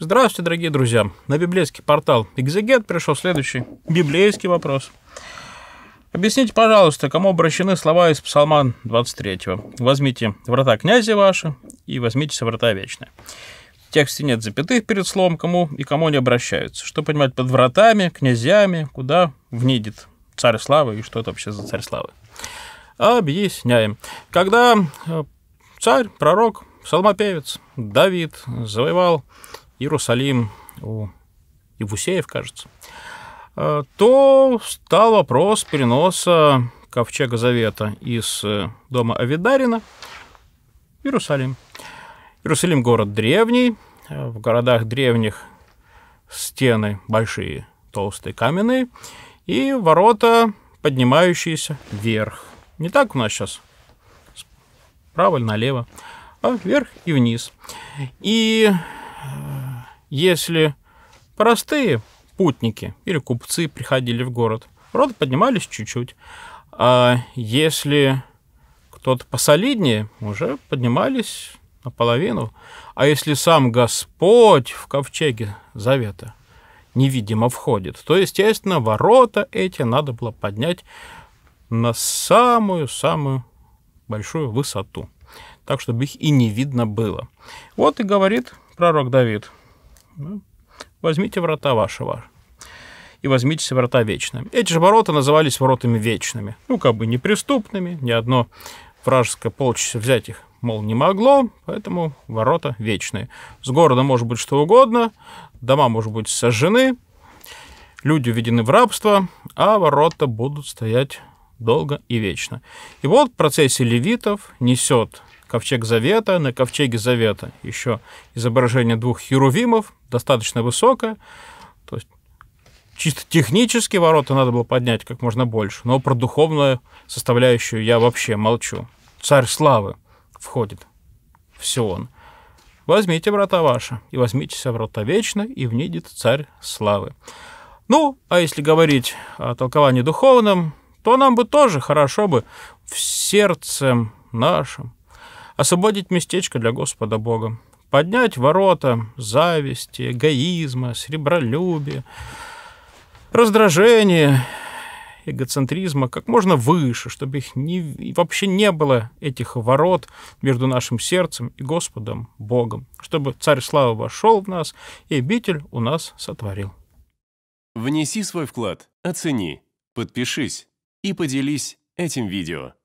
Здравствуйте, дорогие друзья! На библейский портал Экзегет пришел следующий библейский вопрос. Объясните, пожалуйста, кому обращены слова из Псалман 23. «Возьмите врата князя ваши и возьмите со врата вечные». В тексте нет запятых перед словом «кому» и «кому они обращаются». Что понимать под вратами, князьями, куда внедит царь славы и что это вообще за царь славы? Объясняем. Когда э, царь, пророк, псалмопевец Давид завоевал Иерусалим у Ивусеев, кажется, э, то стал вопрос переноса Ковчега Завета из э, дома Авидарина в Иерусалим. Иерусалим – город древний, э, в городах древних стены большие, толстые, каменные, и ворота, поднимающиеся вверх. Не так у нас сейчас, справа или налево, а вверх и вниз. И если простые путники или купцы приходили в город, роды поднимались чуть-чуть. А если кто-то посолиднее, уже поднимались наполовину. А если сам Господь в ковчеге завета невидимо входит, то, естественно, ворота эти надо было поднять на самую-самую большую высоту, так, чтобы их и не видно было. Вот и говорит пророк Давид – ну, возьмите врата ваши, и возьмитесь врата вечные. Эти же ворота назывались воротами вечными, ну, как бы неприступными, ни одно вражеское полчаса взять их, мол, не могло, поэтому ворота вечные. С города может быть что угодно, дома, может быть, сожжены, люди введены в рабство, а ворота будут стоять долго и вечно. И вот в процессе левитов несет Ковчег Завета, на Ковчеге Завета еще изображение двух херувимов, достаточно высокое. То есть чисто технически ворота надо было поднять как можно больше, но про духовную составляющую я вообще молчу. Царь славы входит в Сион. Возьмите брата ваша, и возьмите себя врата вечно, и внидит царь славы. Ну, а если говорить о толковании духовном, то нам бы тоже хорошо бы в сердце нашем освободить местечко для Господа Бога, поднять ворота зависти, эгоизма, сребролюбия, раздражения, эгоцентризма как можно выше, чтобы их не, вообще не было, этих ворот между нашим сердцем и Господом Богом, чтобы Царь Славы вошел в нас и обитель у нас сотворил. Внеси свой вклад, оцени, подпишись и поделись этим видео.